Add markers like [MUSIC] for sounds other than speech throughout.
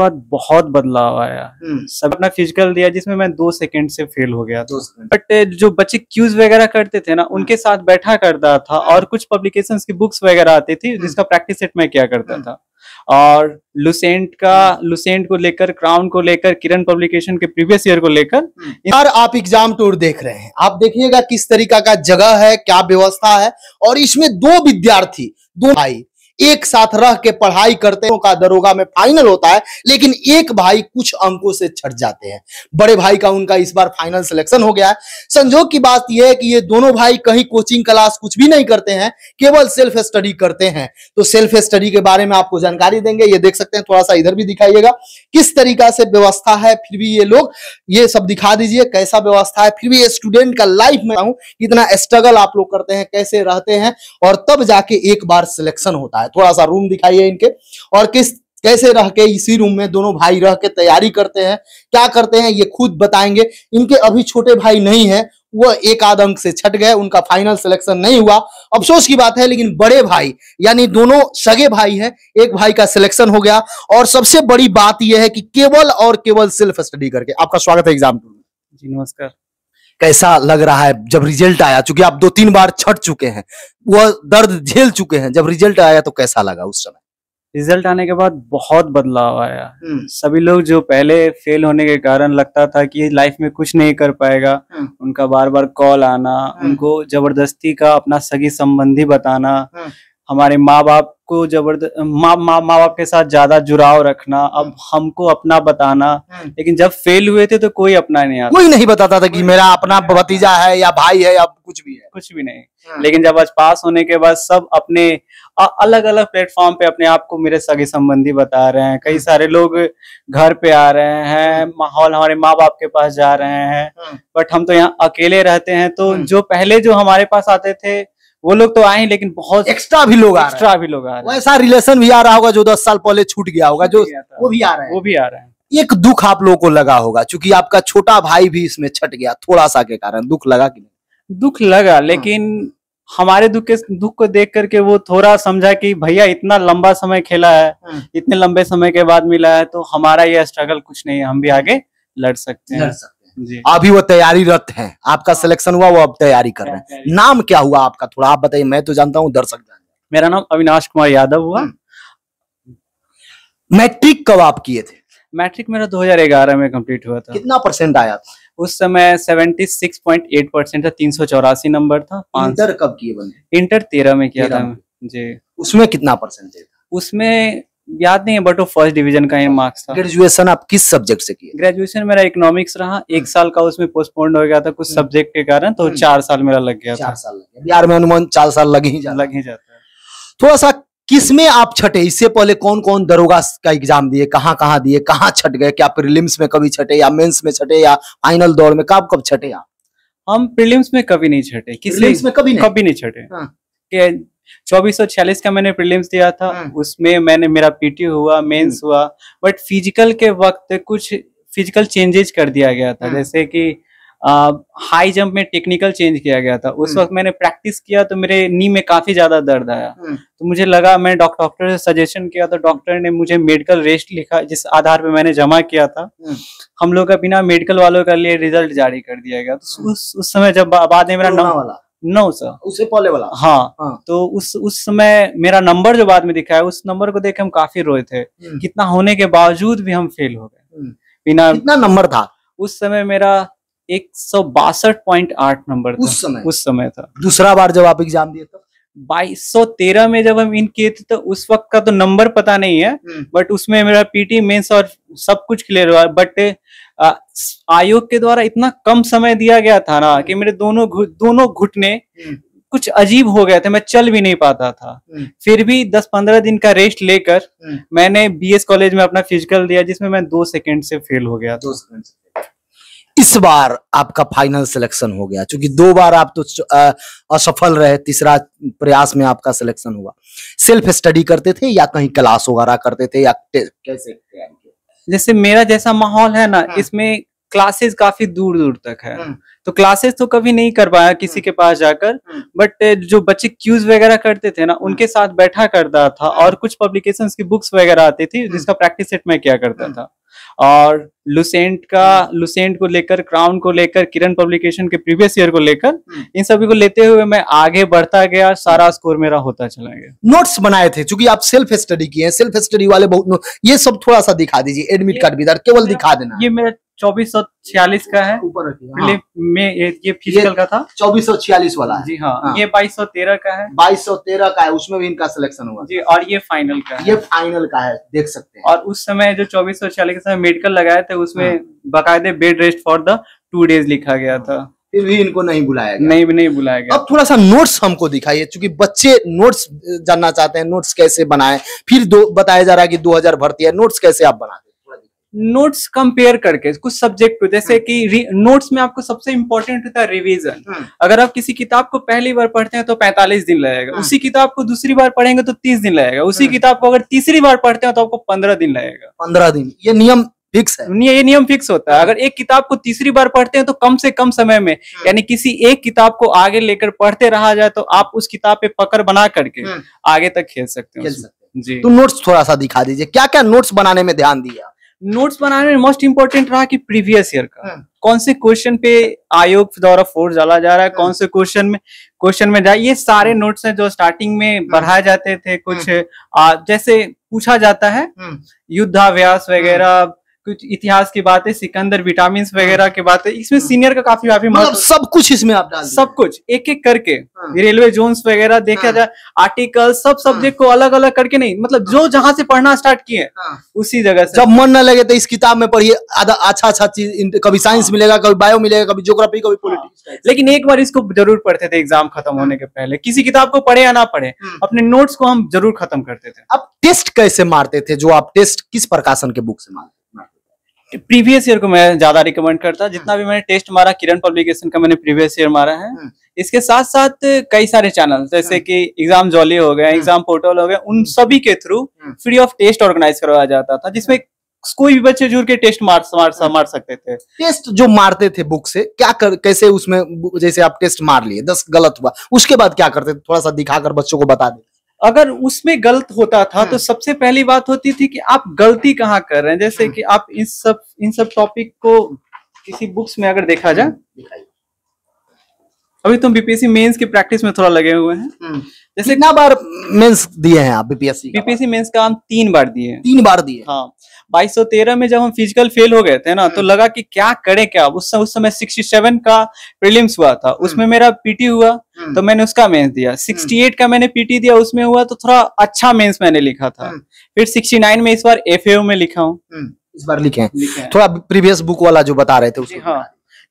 बाद बहुत बदलाव आया हम्म। सब अपना फिजिकल दिया जिसमें मैं दो सेकंड से फेल हो गया था बट जो बच्चे क्यूज वगैरह करते थे ना हम्म। उनके साथ बैठा करता था और हम्म। कुछ पब्लिकेशंस की बुक्स वगैरह आती थी जिसका प्रैक्टिस सेट मैं किया करता था और लुसेंट का लुसेंट को लेकर क्राउन को लेकर किरण पब्लिकेशन के प्रीवियस ईयर को लेकर यार आप एग्जाम टूर देख रहे हैं आप देखिएगा किस तरीका का जगह है क्या व्यवस्था है और इसमें दो विद्यार्थी दो भाई एक साथ रह के पढ़ाई करते का दरोगा में फाइनल होता है लेकिन एक भाई कुछ अंकों से छट जाते हैं बड़े भाई का उनका इस बार फाइनल सिलेक्शन हो गया है संजोग की बात यह है कि ये दोनों भाई कहीं कोचिंग क्लास कुछ भी नहीं करते हैं केवल सेल्फ स्टडी करते हैं तो सेल्फ स्टडी के बारे में आपको जानकारी देंगे ये देख सकते हैं थोड़ा सा इधर भी दिखाइएगा किस तरीका से व्यवस्था है फिर भी ये लोग ये सब दिखा दीजिए कैसा व्यवस्था है फिर भी ये स्टूडेंट का लाइफ में हूं कितना स्ट्रगल आप लोग करते हैं कैसे रहते हैं और तब जाके एक बार सिलेक्शन होता है है थोड़ा सा रूम दिखाइए इनके और किस कैसे रह के इसी रूम में दोनों भाई रह के तैयारी करते हैं क्या करते हैं ये खुद बताएंगे इनके अभी छोटे भाई नहीं है वह एक आध अंक से छट गए उनका फाइनल सिलेक्शन नहीं हुआ अफसोस की बात है लेकिन बड़े भाई यानी दोनों सगे भाई हैं एक भाई का सिलेक्शन हो गया और सबसे बड़ी बात यह है कि केवल और केवल सेल्फ स्टडी करके आपका स्वागत है एग्जाम जी नमस्कार कैसा लग रहा है जब रिजल्ट आया चूंकि आप दो तीन बार छट चुके हैं वह दर्द झेल चुके हैं जब रिजल्ट आया तो कैसा लगा उस समय रिजल्ट आने के बाद बहुत बदलाव आया हम्म। सभी लोग जो पहले फेल होने के कारण लगता था कि लाइफ में कुछ नहीं कर पाएगा हम्म। उनका बार बार कॉल आना हम्म। उनको जबरदस्ती का अपना सगी संबंधी बताना हमारे माँ बाप को जबरदस्त माँ मा, मा बाप के साथ ज्यादा जुड़ाव रखना अब हम्म। हमको अपना बताना हम्म। लेकिन जब फेल हुए थे तो कोई अपना नहीं आता कोई नहीं बताता था कि मेरा अपना भतीजा है या भाई है या कुछ भी है कुछ भी नहीं हम्म। लेकिन जब आज पास होने के बाद सब अपने अलग अलग प्लेटफॉर्म पे अपने आप को मेरे सगे संबंधी बता रहे हैं कई सारे लोग घर पे आ रहे हैं माहौल हमारे माँ बाप के पास जा रहे हैं बट हम तो यहाँ अकेले रहते हैं तो जो पहले जो हमारे पास आते थे वो लोग तो आए लेकिन बहुत एक्स्ट्रा भी लोग एक्स्ट्रा भी लोग आ रहे हैं ऐसा रिलेशन भी आ रहा होगा जो दस साल पहले छूट गया होगा जो वो भी आ रहे हैं वो भी आ रहे हैं एक दुख आप लोगों को लगा होगा क्योंकि आपका छोटा भाई भी इसमें छट गया थोड़ा सा के कारण दुख लगा कि नहीं दुख लगा लेकिन हमारे दुख के दुख को देख करके वो थोड़ा समझा कि भैया इतना लंबा समय खेला है हाँ। इतने लंबे समय के बाद मिला है तो हमारा ये स्ट्रगल कुछ नहीं है हम भी आगे लड़ सकते हैं अभी वो तैयारी रत है आपका सिलेक्शन हाँ। हुआ वो अब तैयारी कर रहे हैं नाम क्या हुआ आपका थोड़ा आप बताइए मैं तो जानता हूँ दर्शक मेरा नाम अविनाश कुमार यादव हुआ हम्म। मैट्रिक कब आप किए थे मैट्रिक मेरा 2011 में कंप्लीट हुआ था कितना परसेंट आया उस समय 76.8 परसेंट था तीन नंबर था इंटर कब किए बने इंटर तेरह में किया था जी उसमें कितना परसेंट उसमें याद नहीं है बट वो फर्स्ट डिवीजन का इन मार्क्स था ग्रेजुएशन आप किस सब्जेक्ट से किए ग्रेजुएशन मेरा इकोनॉमिक्स रहा एक साल का उसमें पोस्टपोन हो गया था कुछ सब्जेक्ट हम्म। के कारण तो हम्म। चार साल मेरा लग गया चार साल लग गया बिहार में अनुमान चार साल लग ही लग ही जाता है थोड़ा सा किस में आप छटे इससे पहले कौन कौन दरोगा का एग्जाम दिए कहाँ कहाँ दिए कहाँ छट गए क्या प्रीलिम्स में कभी छटे या मेंस में छटे या फाइनल दौड़ में कब कब छटे आप हम प्रीलिम्स में कभी नहीं छटे किस में कभी नहीं कभी नहीं छटे हाँ। 2446 का मैंने प्रीलिम्स दिया था हाँ। उसमें मैंने मेरा पीटी हुआ मेंस हम्म। हुआ बट फिजिकल के वक्त कुछ फिजिकल चेंजेस कर दिया गया था हाँ। जैसे कि हाई जंप में टेक्निकल चेंज किया गया था उस हम्म। वक्त मैंने प्रैक्टिस किया तो मेरे नी में काफी ज्यादा दर्द आया हम्म। तो मुझे लगा मैं डॉक्टर से सजेशन किया तो डॉक्टर ने मुझे मेडिकल रेस्ट लिखा जिस आधार पे मैंने जमा किया था हम लोग का बिना मेडिकल वालों के लिए रिजल्ट जारी कर दिया गया तो उस उस समय जब बाद में मेरा नौ वाला नो सर उससे पहले वाला हाँ, हाँ तो उस उस समय मेरा नंबर जो बाद में दिखा है उस नंबर को देख हम काफी रोए थे हम्म। कितना होने के बावजूद भी हम फेल हो गए हम्म। बिना कितना नंबर था उस समय मेरा एक सौ बासठ पॉइंट आठ नंबर उस समय उस समय था दूसरा बार जब आप एग्जाम दिए तो 2213 में जब हम इन किए थे तो उस वक्त का तो नंबर पता नहीं है हम्म। बट उसमें मेरा पीटी मेंस और सब कुछ क्लियर हुआ बट आयोग के द्वारा इतना कम समय दिया गया था ना कि हम्म। मेरे दोनों दोनों घुटने हम्म। कुछ अजीब हो गया था मैं चल भी नहीं पाता था फिर भी 10-15 दिन का रेस्ट लेकर मैंने बीएस कॉलेज में अपना फिजिकल दिया जिसमें मैं दो सेकंड से फेल हो गया दो से इस बार आपका फाइनल सिलेक्शन हो गया क्योंकि दो बार आप तो असफल रहे तीसरा प्रयास में आपका सिलेक्शन हुआ सेल्फ स्टडी करते थे या कहीं क्लास वगैरह करते थे या कैसे जैसे मेरा जैसा माहौल है ना हाँ। इसमें क्लासेस काफी दूर दूर तक है हाँ। तो क्लासेस तो कभी नहीं कर पाया किसी हाँ। के पास जाकर बट हाँ। जो बच्चे क्यूज वगैरह करते थे ना उनके साथ बैठा करता था और कुछ पब्लिकेशंस की बुक्स वगैरह आती थी जिसका प्रैक्टिस सेट में किया करता था और लुसेंट का लुसेंट हम्म। को लेकर क्राउन को लेकर किरण पब्लिकेशन के प्रीवियस ईयर को लेकर हम्म। इन सभी को लेते हुए मैं आगे बढ़ता गया सारा स्कोर मेरा होता चला गया नोट्स बनाए थे क्योंकि आप सेल्फ स्टडी किए सेल्फ स्टडी वाले बहुत ये सब थोड़ा सा दिखा दीजिए एडमिट कार्ड भी केवल दिखा देना ये मेरा चौबीस सौ छियालीस का है ऊपर हाँ। में ये फिजिकल का था चौबीस सौ छियालीस वाला है जी हाँ, हाँ, ये बाईस सौ तेरह का है बाईस सौ तेरह का है उसमें भी इनका सिलेक्शन हुआ जी और ये फाइनल का ये फाइनल का है देख सकते हैं और उस समय जो चौबीस सौ छियालीस का मेडिकल लगाए थे उसमें हाँ। बाकायदे bed rest for the two days लिखा गया था फिर भी इनको नहीं बुलाया गया। नहीं नहीं बुलाया गया अब थोड़ा सा नोट्स हमको दिखाइए क्योंकि बच्चे नोट्स जानना चाहते हैं नोट्स कैसे बनाए फिर दो बताया जा रहा है कि 2000 भर्ती है नोट्स कैसे आप बनाते नोट्स कंपेयर करके कुछ सब्जेक्ट को जैसे हम्म। कि नोट्स में आपको सबसे इंपॉर्टेंट होता है रिवीजन हम्म। अगर आप किसी किताब को पहली बार पढ़ते हैं तो 45 दिन लगेगा हम्म। उसी किताब को दूसरी बार पढ़ेंगे तो 30 दिन लगेगा उसी किताब को अगर तीसरी बार पढ़ते हैं तो आपको 15 दिन लगेगा 15 दिन ये नियम फिक्स है ये नियम फिक्स होता है अगर एक किताब को तीसरी बार पढ़ते हैं तो कम से कम समय में यानी किसी एक किताब को आगे लेकर पढ़ते रहा जाए तो आप उस किताब पे पकड़ बना करके आगे तक खेल सकते हैं जी तो नोट्स थोड़ा सा दिखा दीजिए क्या क्या नोट्स बनाने में ध्यान दिया नोट्स बनाने में मोस्ट इम्पोर्टेंट रहा कि प्रीवियस ईयर का हाँ। कौन से क्वेश्चन पे आयोग द्वारा फोर्स डाला जा रहा है कौन हाँ। से क्वेश्चन में क्वेश्चन में जाए ये सारे नोट्स हाँ। हैं जो स्टार्टिंग में बढ़ाए जाते थे कुछ आ, जैसे पूछा जाता है युद्धाभ्यास वगैरह कुछ इतिहास की बात है सिकंदर विटामिन वगैरह की बात है इसमें सीनियर हाँ। का काफी काफी मतलब सब कुछ इसमें आप डाल सब कुछ एक एक करके रेलवे हाँ। जोन वगैरह देखा हाँ। जाए आर्टिकल सब सब्जेक्ट को अलग अलग करके नहीं मतलब जो जहाँ से पढ़ना स्टार्ट किए उसी जगह से जब मन न लगे तो इस किताब में पढ़िए अच्छा अच्छा चीज कभी साइंस मिलेगा कभी बायो मिलेगा कभी जोग्राफी कभी पॉलिटिक्स लेकिन एक बार इसको जरूर पढ़ते थे एग्जाम खत्म होने के पहले किसी किताब को पढ़े या ना पढ़े अपने नोट्स को हम जरूर खत्म करते थे अब टेस्ट कैसे मारते थे जो आप टेस्ट किस प्रकाशन के बुक से मारते प्रीवियस ईयर को मैं ज्यादा रिकमेंड करता जितना हम्म। भी मैंने टेस्ट मारा किरण पब्लिकेशन का मैंने प्रीवियस ईयर मारा है हम्म। इसके साथ साथ कई सारे चैनल जैसे हम्म। कि एग्जाम जॉली हो गए एग्जाम पोर्टल हो गए उन सभी के through free of test organise करवाया जाता था जिसमें कोई भी बच्चे जुड़ के टेस्ट मार मार मार सकते थे टेस्ट जो मारते थे बुक से क्या कर कैसे उसमें जैसे आप टेस्ट मार लिए दस गलत हुआ उसके बाद क्या करते थे थोड़ा सा दिखाकर बच्चों को बता दें अगर उसमें गलत होता था तो हाँ। सबसे पहली बात होती थी कि आप गलती कहाँ कर रहे हैं जैसे हाँ। कि आप इन सब इन सब टॉपिक को किसी बुक्स में अगर देखा जाए अभी तुम बीपीएससी मेंस की प्रैक्टिस में थोड़ा लगे हुए हैं हम्म। जैसे कितना बार मेंस दिए हैं आप बीपीएससी बीपीएससी मेंस का हम तीन बार दिए तीन बार दिए हाँ बाईस सौ तेरह में जब हम फिजिकल फेल हो गए थे ना तो हम्म। लगा कि क्या करें क्या उस उस समय सिक्सटी सेवन का प्रीलिम्स हुआ था हम्म। उसमें मेरा पीटी हुआ तो मैंने उसका मेंस दिया सिक्सटी एट का मैंने पीटी दिया उसमें हुआ तो थोड़ा अच्छा मेंस मैंने लिखा था फिर सिक्सटी नाइन में इस बार एफ में लिखा हूँ इस बार लिखे थोड़ा प्रीवियस बुक वाला जो बता रहे थे उसमें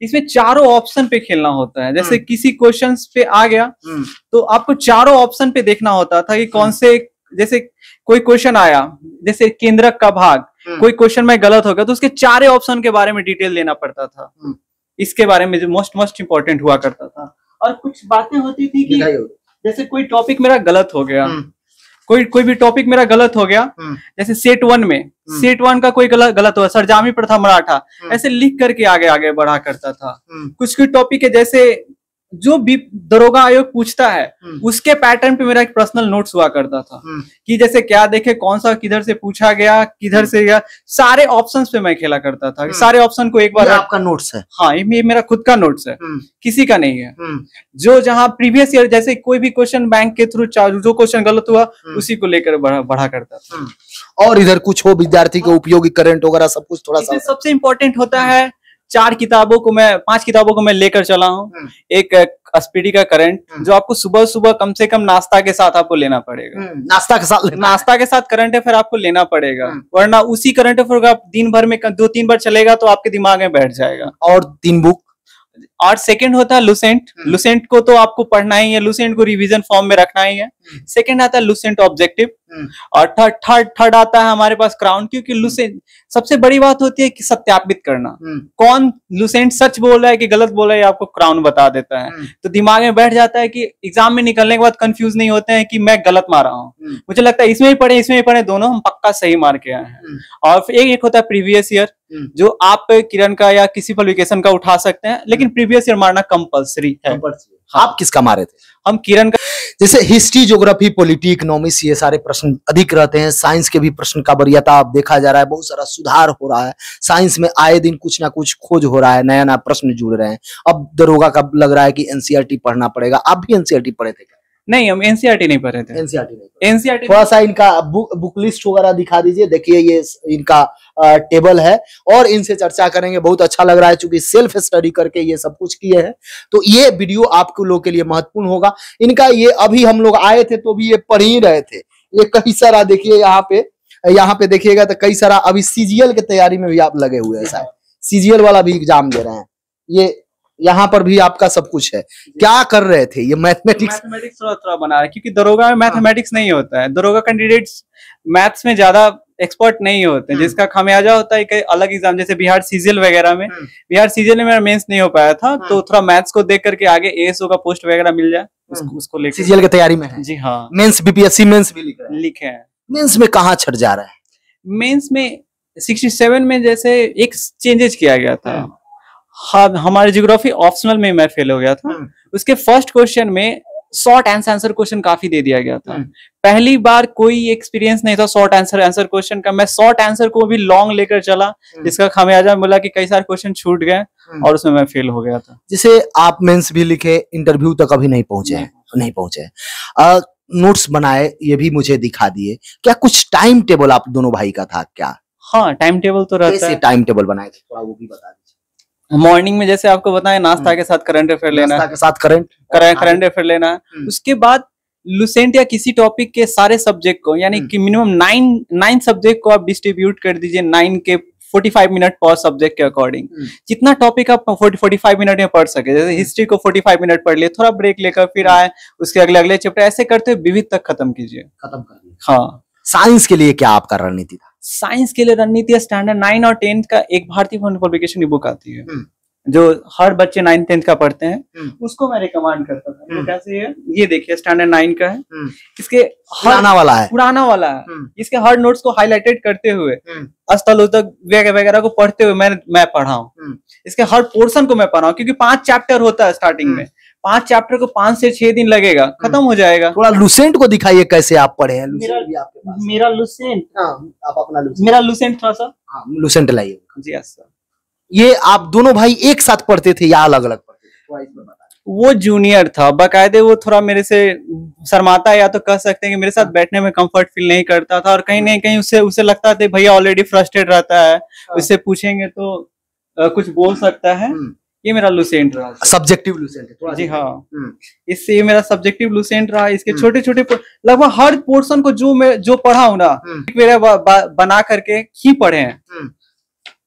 इसमें चारों ऑप्शन पे खेलना होता है जैसे हम्म। किसी क्वेश्चन पे आ गया हम्म। तो आपको चारों ऑप्शन पे देखना होता था कि कौन हम्म। से जैसे कोई क्वेश्चन आया जैसे केंद्रक का भाग कोई क्वेश्चन में गलत हो गया तो उसके चारे ऑप्शन के बारे में डिटेल देना पड़ता था इसके बारे में जो मोस्ट मोस्ट इम्पोर्टेंट हुआ करता था और कुछ बातें होती थी कि जैसे कोई टॉपिक मेरा गलत हो गया कोई कोई भी टॉपिक मेरा गलत हो गया हम्म। जैसे सेट वन में सेट हम्म। वन का कोई गलत गलत हुआ सरजामी प्रथा मराठा हम्म। ऐसे लिख करके आगे आगे बढ़ा करता था कुछ कुछ टॉपिक है जैसे जो भी दरोगा आयोग पूछता है हम्म। उसके पैटर्न पे मेरा एक पर्सनल नोट्स हुआ करता था हम्म। कि जैसे क्या देखे कौन सा किधर से पूछा गया किधर हम्म। से गया सारे ऑप्शंस पे मैं खेला करता था सारे ऑप्शन को एक बार आपका नोट्स है हाँ ये मेरा खुद का नोट्स है किसी का नहीं है जो जहाँ प्रीवियस ईयर जैसे कोई भी क्वेश्चन बैंक के थ्रू जो क्वेश्चन गलत हुआ उसी को लेकर बढ़ा, बढ़ा करता था और इधर कुछ हो विद्यार्थी के हाँ। उपयोगी करंट वगैरह सब कुछ थोड़ा सा सबसे इम्पोर्टेंट होता है चार किताबों को मैं पांच किताबों को मैं लेकर चला हूँ हम्म। एक स्पीडी का करंट हम्म। जो आपको सुबह सुबह कम से कम नाश्ता के साथ आपको लेना पड़ेगा हम्म, नाश्ता के साथ नाश्ता के साथ करंट अफेयर आपको लेना पड़ेगा वरना उसी करंट अफेयर का आप दिन भर में दो तीन बार चलेगा तो आपके दिमाग में बैठ जाएगा और तीन बुक और सेकंड होता है लुसेंट लुसेंट को तो आपको पढ़ना ही है लुसेंट को रिवीजन फॉर्म में रखना ही है सेकंड आता है लुसेंट ऑब्जेक्टिव और थर्ड थर्ड थर्ड आता है हमारे पास क्राउन क्योंकि लुसेंट सबसे बड़ी बात होती है कि सत्यापित करना हम्म। कौन लुसेंट सच बोल रहा है कि गलत बोल रहा है आपको क्राउन बता देता है हम्म। तो दिमाग में बैठ जाता है कि एग्जाम में निकलने के बाद कंफ्यूज नहीं होते हैं कि मैं गलत मारा हूँ हम्म। मुझे लगता है इसमें भी पढ़े इसमें भी पढ़े दोनों हम पक्का सही मार के आए हैं और एक एक होता है प्रीवियस ईयर जो आप किरण का या किसी पब्लिकेशन का उठा सकते हैं लेकिन प्रीवियस ईयर मारना कंपल्सरी है हाँ। आप किसका मारे थे हम किरण का जैसे हिस्ट्री ज्योग्राफी पॉलिटी इकोनॉमिक्स ये सारे प्रश्न अधिक रहते हैं साइंस के भी प्रश्न का वरीयता आप देखा जा रहा है बहुत सारा सुधार हो रहा है साइंस में आए दिन कुछ ना कुछ खोज हो रहा है नया नया प्रश्न जुड़ रहे हैं अब दरोगा का लग रहा है कि एनसीआरटी e पढ़ना पड़ेगा आप भी एनसीआरटी e पढ़े थे क्या नहीं हम एनसीआरटी e नहीं पढ़े थे एनसीआरटी नहीं एनसीआरटी थोड़ा सा इनका बुक बुक लिस्ट वगैरह दिखा दीजिए देखिए ये इनका टेबल है और इनसे चर्चा करेंगे बहुत अच्छा लग रहा है चूंकि सेल्फ स्टडी करके ये सब कुछ किए हैं तो ये वीडियो आप लोग के लिए महत्वपूर्ण होगा इनका ये अभी हम लोग आए थे तो भी ये पढ़ ही रहे थे ये कई सारा देखिए यहाँ पे यहाँ पे देखिएगा तो कई सारा अभी सीजीएल की तैयारी में भी आप लगे हुए हैं सीजीएल वाला भी एग्जाम दे रहे हैं ये यहाँ पर भी आपका सब कुछ है क्या कर रहे थे ये मैथमेटिक्स मैथमेटिक्स थोड़ा थोड़ा बना रहे क्योंकि दरोगा में मैथमेटिक्स नहीं होता है दरोगा कैंडिडेट्स मैथ्स में ज्यादा एक्सपर्ट नहीं होते हैं हम्म। जिसका खामियाजा होता है कई अलग एग्जाम जैसे बिहार सीजीएल वगैरह में हम्म। बिहार सीजीएल में मेरा मेंस नहीं हो पाया था तो हाँ। थोड़ा मैथ्स को देख करके आगे एएसओ का पोस्ट वगैरह मिल जाए हम्म। उसको, उसको लेकर सीजीएल की तैयारी में है जी हाँ मेंस बीपीएससी मेंस भी लिखे लिखे हैं मेंस में कहाँ छट जा रहा है मेंस में 67 में जैसे एक चेंजेस किया गया था हाँ हमारे जियोग्राफी ऑप्शनल में मैं फेल हो गया था हम्म। उसके फर्स्ट क्वेश्चन में शॉर्ट आंसर आंसर क्वेश्चन काफी दे दिया गया था हम्म। पहली बार कोई एक्सपीरियंस नहीं था शॉर्ट आंसर आंसर क्वेश्चन का मैं शॉर्ट आंसर को भी लॉन्ग लेकर चला हम्म। जिसका खामियाजा मिला कि कई सारे क्वेश्चन छूट गए और उसमें मैं फेल हो गया था जिसे आप मेंस भी लिखे इंटरव्यू तक अभी नहीं पहुंचे हैं नहीं पहुंचे नोट्स बनाए ये भी मुझे दिखा दिए क्या कुछ टाइम टेबल आप दोनों भाई का था क्या हाँ टाइम टेबल तो रहता है टाइम टेबल बनाए थे थोड़ा वो भी बता दीजिए मॉर्निंग में जैसे आपको बताया नाश्ता हम्म। के साथ करंट अफेयर लेना के साथ करंट हाँ। करंट अफेयर लेना हम्म। उसके बाद लुसेंट या किसी टॉपिक के सारे सब्जेक्ट को यानी हम्म। कि मिनिमम नाइन नाइन सब्जेक्ट को आप डिस्ट्रीब्यूट कर दीजिए नाइन के 45 मिनट पर सब्जेक्ट के अकॉर्डिंग जितना टॉपिक आप 40 45 मिनट में पढ़ सके जैसे हिस्ट्री को 45 मिनट पढ़ लिए थोड़ा ब्रेक लेकर फिर आए उसके अगले अगले चैप्टर ऐसे करते हुए विविध तक खत्म कीजिए खत्म कर हाँ साइंस के लिए क्या आपका रणनीति था साइंस के लिए रणनीति स्टैंडर्ड नाइन और टेंथ का एक भारतीय फोन पब्लिकेशन की बुक आती है हम्म। जो हर बच्चे नाइन टेंथ का पढ़ते हैं हम्म। उसको मैं रिकमेंड करता था तो कैसे है ये देखिए स्टैंडर्ड नाइन का है इसके पुराना वाला है पुराना वाला है इसके हर नोट्स को हाईलाइटेड करते हुए अस्तल वगैरह को पढ़ते हुए मैं मैं पढ़ाऊ इसके हर पोर्शन को मैं पढ़ाऊ क्योंकि पांच चैप्टर होता है स्टार्टिंग में पांच चैप्टर को पांच से छह दिन लगेगा हम्म। खत्म हो जाएगा थोड़ा लुसेंट को दिखाइए कैसे आप पढ़े हैं मेरा लुसेंट हाँ आप अपना लुसेंट मेरा लुसेंट था सर हाँ लुसेंट लाइए जी सर हाँ, ये आप दोनों भाई एक साथ पढ़ते थे या अलग अलग पढ़ते थे वो जूनियर था बाकायदे वो थोड़ा मेरे से शर्माता या तो कह सकते हैं कि मेरे साथ हाँ। बैठने में कंफर्ट फील नहीं करता था और कहीं ना कहीं उसे उसे लगता था भैया ऑलरेडी फ्रस्ट्रेट रहता है हाँ। उससे पूछेंगे तो कुछ बोल सकता है हम्म। ये मेरा लूसेंट रहा सब्जेक्टिव हाँ, लूसेंट है जी हाँ हम्म। इससे ये मेरा सब्जेक्टिव लूसेंट रहा इसके हम्म। छोटे छोटे लगभग हर पोर्शन को जो मैं जो पढ़ा हूँ ना हम्म। मेरा बना करके ही पढ़े हैं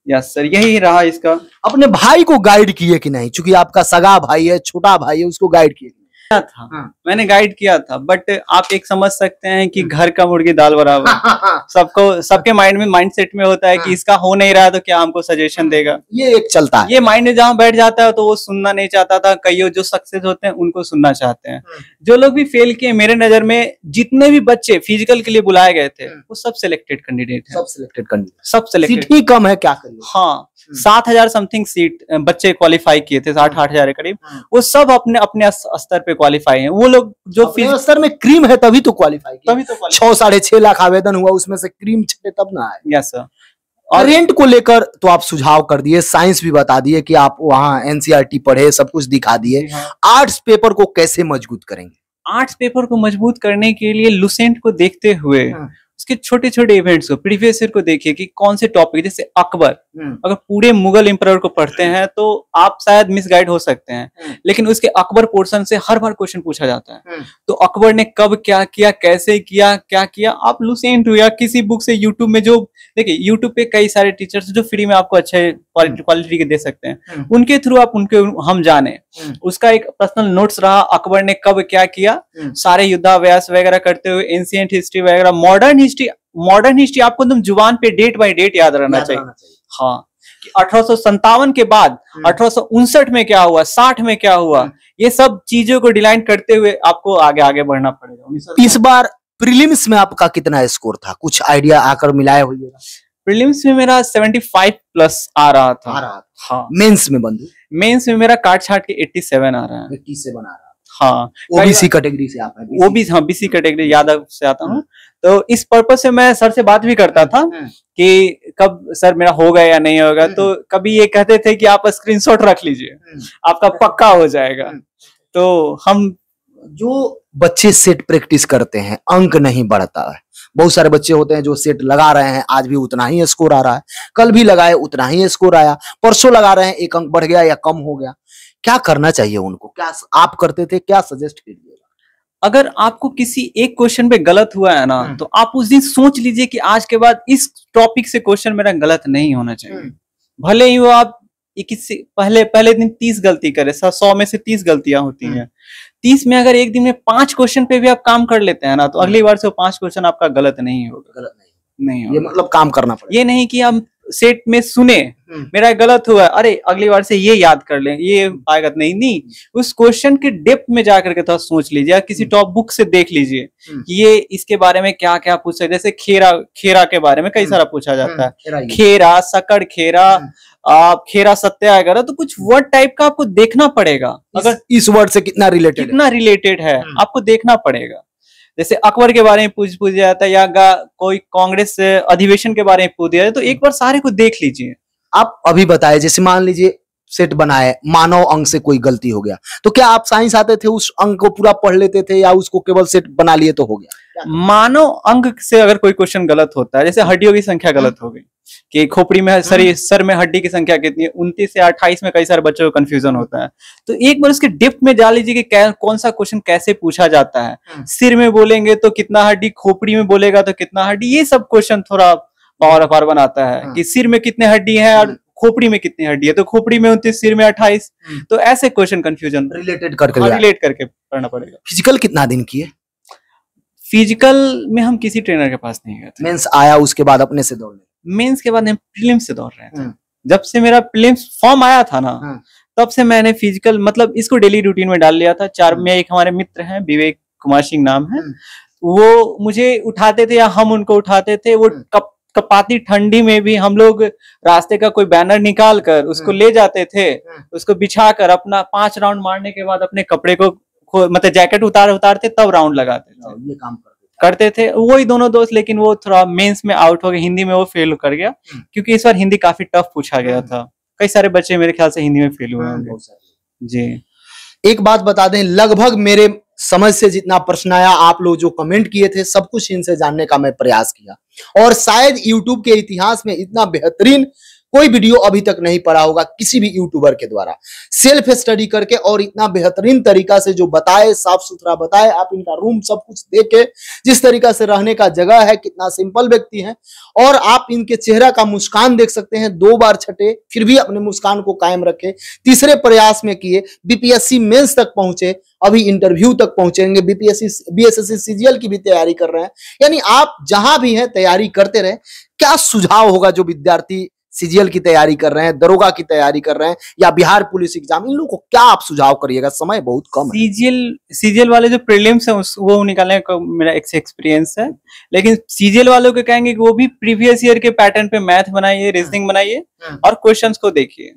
यस सर यही रहा इसका अपने भाई को गाइड किए कि नहीं चूंकि आपका सगा भाई है छोटा भाई है उसको गाइड किए किया था हाँ। मैंने गाइड किया था बट आप एक समझ सकते हैं कि हम्म। घर का मुर्गी दाल बराबर हाँ, [LAUGHS] हाँ, सबको सबके माइंड में माइंड सेट में होता है हाँ। कि इसका हो नहीं रहा तो क्या हमको सजेशन हाँ। देगा ये एक चलता है ये माइंड में जहाँ बैठ जाता है तो वो सुनना नहीं चाहता था कई जो सक्सेस होते हैं उनको सुनना चाहते हैं हाँ। जो लोग भी फेल किए मेरे नजर में जितने भी बच्चे फिजिकल के लिए बुलाए गए थे हाँ। वो सब सिलेक्टेड कैंडिडेट है सब सिलेक्टेड कैंडिडेट सब सिलेक्टेड ही कम है क्या करिए हाँ सात हजार समथिंग सीट बच्चे क्वालिफाई किए थे साठ आठ हजार के करीब वो सब अपने अपने स्तर पे क्वालिफाई हैं वो लोग जो फिजिस्तर में क्रीम है तभी तो क्वालिफाई तभी तो छह साढ़े छह लाख आवेदन हुआ उसमें से क्रीम छे तब ना आए यस सर और रेंट को लेकर तो आप सुझाव कर दिए साइंस भी बता दिए कि आप वहाँ एनसीईआरटी e पढ़े सब कुछ दिखा दिए आर्ट्स पेपर हाँ। को कैसे मजबूत करेंगे आर्ट्स पेपर को मजबूत करने के लिए लुसेंट को देखते हुए हाँ। उसके छोटे छोटे इवेंट्स को प्रीवियस ईयर को देखिए कि कौन से टॉपिक जैसे अकबर हम्म। अगर पूरे मुगल एम्पर को पढ़ते हैं तो आप शायद मिसगाइड हो सकते हैं हम्म। लेकिन उसके अकबर पोर्सन से हर बार क्वेश्चन पूछा जाता है हम्म। तो अकबर ने कब क्या किया कैसे किया क्या किया आप लुसेंट या किसी बुक से यूट्यूब में जो देखिए यूट्यूब पे कई सारे टीचर्स जो फ्री में आपको अच्छे क्वालिटी के दे सकते हैं उनके थ्रू आप उनके हम जाने उसका एक पर्सनल नोट्स रहा अकबर ने कब क्या किया सारे युद्धाभ्यास वगैरह करते हुए एंशियंट हिस्ट्री वगैरह मॉडर्न हिस्ट्री मॉडर्न हिस्ट्री आपको एकदम जुबान पे डेट बाय डेट याद रहना चाहिए हाँ अठारह के बाद हम्म। अठारह में क्या हुआ साठ में क्या हुआ हम्म। ये सब चीजों को डिलाइन करते हुए आपको आगे आगे बढ़ना पड़ेगा इस बार प्रीलिम्स में आपका कितना स्कोर था कुछ आइडिया आकर मिलाया हुई प्रीलिम्स में मेरा 75 प्लस आ रहा था आ रहा था हाँ मेंस में बंधु मेंस में मेरा काट छाट के 87 आ रहा है 87 आ रहा है हाँ ओबीसी कैटेगरी से हाँ, से आता हूँ हम्म। तो इस पर्पज से मैं सर से बात भी करता था हम्म। कि कब सर मेरा होगा या नहीं होगा हम्म। तो कभी ये कहते थे कि आप स्क्रीनशॉट रख लीजिए आपका पक्का हो जाएगा तो हम जो बच्चे सेट प्रैक्टिस करते हैं अंक नहीं बढ़ता है बहुत सारे बच्चे होते हैं जो सेट लगा रहे हैं आज भी उतना ही स्कोर आ रहा है कल भी लगाए उतना ही स्कोर आया परसों लगा रहे हैं एक अंक बढ़ गया या कम हो गया क्या करना चाहिए उनको क्या आप करते थे क्या सजेस्ट कीजिए अगर आपको किसी एक क्वेश्चन पे गलत हुआ है ना हम्म। तो आप उस दिन सोच लीजिए कि आज के बाद इस टॉपिक से क्वेश्चन मेरा गलत नहीं होना चाहिए हम्म। भले ही वो आप इक्कीस से पहले पहले दिन तीस गलती करे सौ में से तीस गलतियां होती हम्म। हैं तीस में अगर एक दिन में पांच क्वेश्चन पे भी आप काम कर लेते हैं ना तो अगली बार से वो पांच क्वेश्चन आपका गलत नहीं होगा गलत नहीं नहीं ये मतलब काम करना पड़ेगा ये नहीं कि हम सेट में सुने हम्म। मेरा गलत हुआ अरे अगली बार से ये याद कर लें ये आएगा नहीं नहीं उस क्वेश्चन के डेप्थ में जाकर के थोड़ा सोच लीजिए या किसी टॉप हम्म। बुक से देख लीजिए हम्म। कि ये इसके बारे में क्या क्या पूछा जैसे खेरा खेरा के बारे में कई सारा पूछा जाता है खेरा सकड़ खेरा आप खेरा सत्याग्रह तो कुछ वर्ड टाइप का आपको देखना पड़ेगा अगर इस वर्ड से कितना रिलेटेड कितना रिलेटेड है आपको देखना पड़ेगा जैसे अकबर के बारे में पूछ पूछ जाता है या कोई कांग्रेस अधिवेशन के बारे में पूछ दिया है तो एक बार सारे को देख लीजिए आप अभी बताए जैसे मान लीजिए सेट बनाए मानव अंग से कोई गलती हो गया तो क्या आप साइंस आते थे उस अंग को पूरा पढ़ लेते थे या उसको केवल सेट बना लिए तो हो गया मानव अंग से अगर कोई क्वेश्चन गलत होता है जैसे हड्डियों की संख्या गलत हो गई कि खोपड़ी में सर हम्म। सर में हड्डी की संख्या कितनी है उन्तीस से अट्ठाईस में कई सारे बच्चों को कंफ्यूजन होता है तो एक बार उसके डिप्ट में जा लीजिए कि कौन सा क्वेश्चन कैसे पूछा जाता है हम्म। सिर में बोलेंगे तो कितना हड्डी खोपड़ी में बोलेगा तो कितना हड्डी ये सब क्वेश्चन थोड़ा पावर अफार बनाता है हाँ। कि सिर में कितने हड्डी है और हम्म। खोपड़ी में कितनी हड्डी है तो खोपड़ी में उन्तीस सिर में अट्ठाईस तो ऐसे क्वेश्चन कंफ्यूजन रिलेटेड करके रिलेट हाँ, करके पढ़ना पड़ेगा फिजिकल कितना दिन की है फिजिकल में हम किसी ट्रेनर के पास नहीं गए मेंस आया उसके बाद अपने से दौड़ने मेंस के बाद हम प्रीलिम्स से दौड़ रहे थे हम्म। जब से मेरा प्रीलिम्स फॉर्म आया था ना हम्म। तब से मैंने फिजिकल मतलब इसको डेली रूटीन में डाल लिया था चार हम्म। में एक हमारे मित्र हैं विवेक कुमार सिंह नाम है वो मुझे उठाते थे या हम उनको उठाते थे वो कप कपाती ठंडी में भी हम लोग रास्ते का कोई बैनर निकाल कर उसको ले जाते थे उसको बिछा कर अपना पांच राउंड मारने के बाद अपने कपड़े को मतलब जैकेट उतार उतारते तब राउंड लगाते हाँ, ये काम करते करते थे वही दोनों दोस्त लेकिन वो थोड़ा मेंस में आउट हो गया हिंदी में वो फेल कर गया हम्म। क्योंकि इस बार हिंदी काफी टफ पूछा गया हम्म। था कई सारे बच्चे मेरे ख्याल से हिंदी में फेल हुए हाँ, होंगे जी एक बात बता दें लगभग मेरे समझ से जितना प्रश्न आया आप लोग जो कमेंट किए थे सब कुछ इनसे जानने का मैं प्रयास किया और शायद यूट्यूब के इतिहास में इतना बेहतरीन कोई वीडियो अभी तक नहीं पड़ा होगा किसी भी यूट्यूबर के द्वारा सेल्फ स्टडी करके और इतना बेहतरीन तरीका से जो बताए साफ सुथरा बताए आप इनका रूम सब कुछ देखे जिस तरीका से रहने का जगह है कितना सिंपल व्यक्ति है और आप इनके चेहरा का मुस्कान देख सकते हैं दो बार छठे फिर भी अपने मुस्कान को कायम रखे तीसरे प्रयास में किए बीपीएससी मेन्स तक पहुंचे अभी इंटरव्यू तक पहुंचेंगे बीपीएससी बीएसएससी सीजीएल की भी तैयारी कर रहे हैं यानी आप जहां भी हैं तैयारी करते रहे क्या सुझाव होगा जो विद्यार्थी सीजीएल की तैयारी कर रहे हैं दरोगा की तैयारी कर रहे हैं या बिहार पुलिस एग्जाम इन लोगों को क्या आप सुझाव करिएगा समय बहुत कम सीजीएल सीजीएल वाले जो प्रीलिम्स है वो निकालने का मेरा एक्सपीरियंस है लेकिन सीजीएल वालों को कहेंगे वो भी प्रीवियस ईयर के पैटर्न पे मैथ बनाइए रीजनिंग हाँ। बनाइए हाँ। और क्वेश्चन को देखिए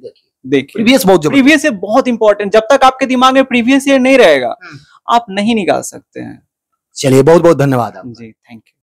देखिए प्रीवियस बहुत प्रीवियस ईयर बहुत इंपॉर्टेंट जब तक आपके दिमाग में प्रीवियस ईयर नहीं रहेगा हाँ। आप नहीं निकाल सकते हैं चलिए बहुत बहुत धन्यवाद जी थैंक यू